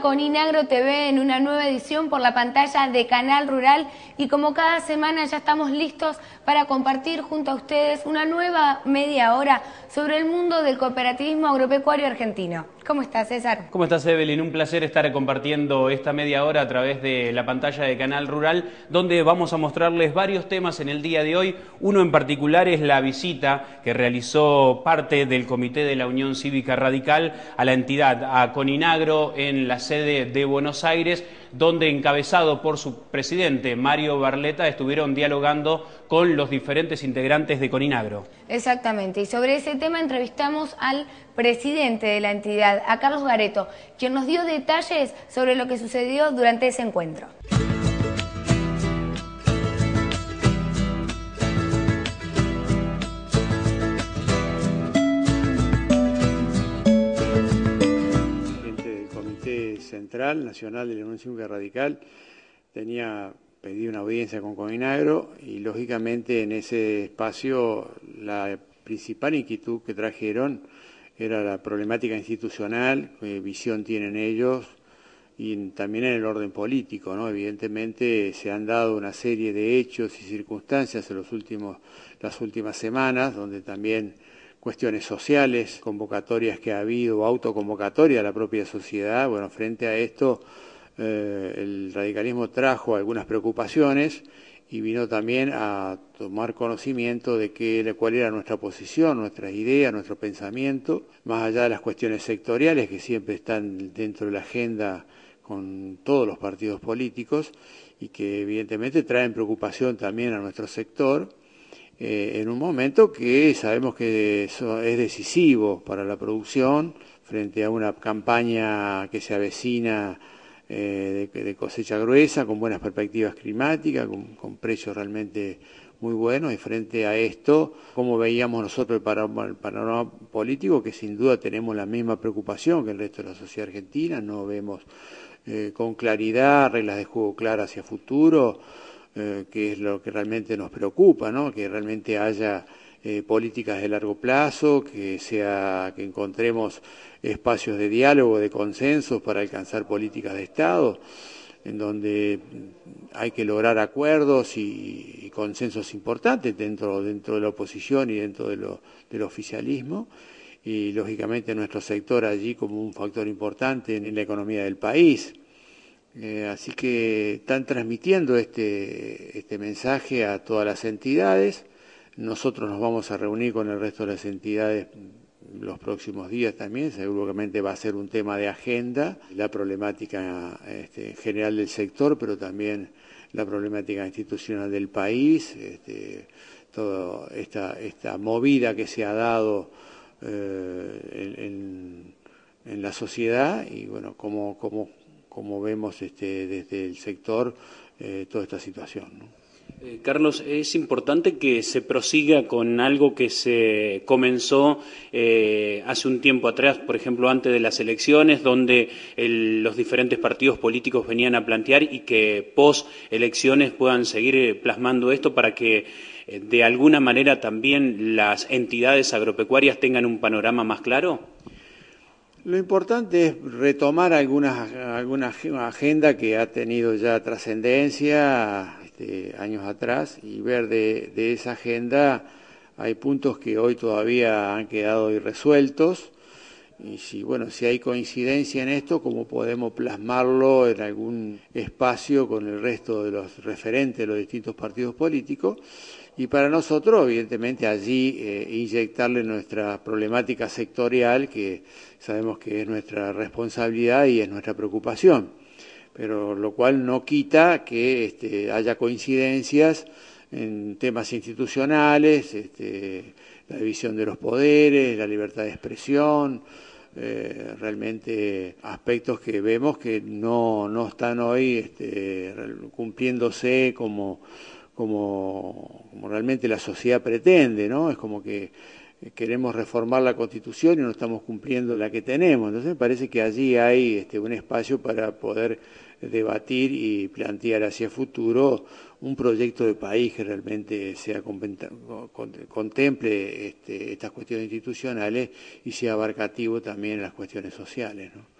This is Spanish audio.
con Coninagro TV en una nueva edición por la pantalla de Canal Rural y como cada semana ya estamos listos para compartir junto a ustedes una nueva media hora sobre el mundo del cooperativismo agropecuario argentino. ¿Cómo estás, César? ¿Cómo estás, Evelyn? Un placer estar compartiendo esta media hora a través de la pantalla de Canal Rural, donde vamos a mostrarles varios temas en el día de hoy. Uno en particular es la visita que realizó parte del Comité de la Unión Cívica Radical a la entidad, a Coninagro, en la sede de Buenos Aires, donde encabezado por su presidente Mario Barleta estuvieron dialogando con los diferentes integrantes de Coninagro. Exactamente, y sobre ese tema entrevistamos al presidente de la entidad, a Carlos Gareto, quien nos dio detalles sobre lo que sucedió durante ese encuentro. Nacional de la Unión Radical tenía pedido una audiencia con Cominagro y lógicamente en ese espacio la principal inquietud que trajeron era la problemática institucional, qué visión tienen ellos y también en el orden político, ¿no? Evidentemente se han dado una serie de hechos y circunstancias en los últimos las últimas semanas donde también cuestiones sociales, convocatorias que ha habido, autoconvocatoria de la propia sociedad. Bueno, frente a esto, eh, el radicalismo trajo algunas preocupaciones y vino también a tomar conocimiento de que, cuál era nuestra posición, nuestra idea, nuestro pensamiento, más allá de las cuestiones sectoriales que siempre están dentro de la agenda con todos los partidos políticos y que evidentemente traen preocupación también a nuestro sector eh, en un momento que sabemos que es decisivo para la producción frente a una campaña que se avecina eh, de, cosecha gruesa, con buenas perspectivas climáticas, con, precios realmente muy buenos, y frente a esto, como veíamos nosotros el panorama, político, que sin duda tenemos la misma preocupación que el resto de la sociedad argentina, no vemos eh, con claridad reglas de juego claras hacia futuro, eh, que es lo que realmente nos preocupa, ¿no? que realmente haya eh, políticas de largo plazo, que, sea, que encontremos espacios de diálogo, de consensos para alcanzar políticas de Estado en donde hay que lograr acuerdos y, consensos importantes dentro, dentro de la oposición y dentro del oficialismo. Y lógicamente nuestro sector allí como un factor importante en la economía del país. Eh, así que están transmitiendo este, este mensaje a todas las entidades. Nosotros nos vamos a reunir con el resto de las entidades los próximos días también, seguramente va a ser un tema de agenda, la problemática este, general del sector, pero también la problemática institucional del país, este, toda esta, esta movida que se ha dado eh, en, en, la sociedad y bueno, como cómo como vemos este, desde el sector eh, toda esta situación. Eh, Carlos, es importante que se prosiga con algo que se comenzó eh, hace un tiempo atrás, por ejemplo, antes de las elecciones, donde los diferentes partidos políticos venían a plantear y que pos elecciones puedan seguir plasmando esto para que de alguna manera también las entidades agropecuarias tengan un panorama más claro. Lo importante es retomar algunas, alguna agenda que ha tenido ya trascendencia este, años atrás y ver de, de, esa agenda hay puntos que hoy todavía han quedado irresueltos y si bueno si hay coincidencia en esto cómo podemos plasmarlo en algún espacio con el resto de los referentes de los distintos partidos políticos y para nosotros, evidentemente, allí eh, inyectarle nuestra problemática sectorial, que sabemos que es nuestra responsabilidad y es nuestra preocupación, pero lo cual no quita que este, haya coincidencias en temas institucionales, este, la división de los poderes, la libertad de expresión, eh, realmente aspectos que vemos que no, están hoy este, cumpliéndose como como, realmente la sociedad pretende, ¿no? Es como que eh, queremos reformar la Constitución y no estamos cumpliendo la que tenemos. Entonces me parece que allí hay este, un espacio para poder debatir y plantear hacia futuro un proyecto de país que realmente sea contemple este, estas cuestiones institucionales y sea abarcativo también en las cuestiones sociales. ¿no?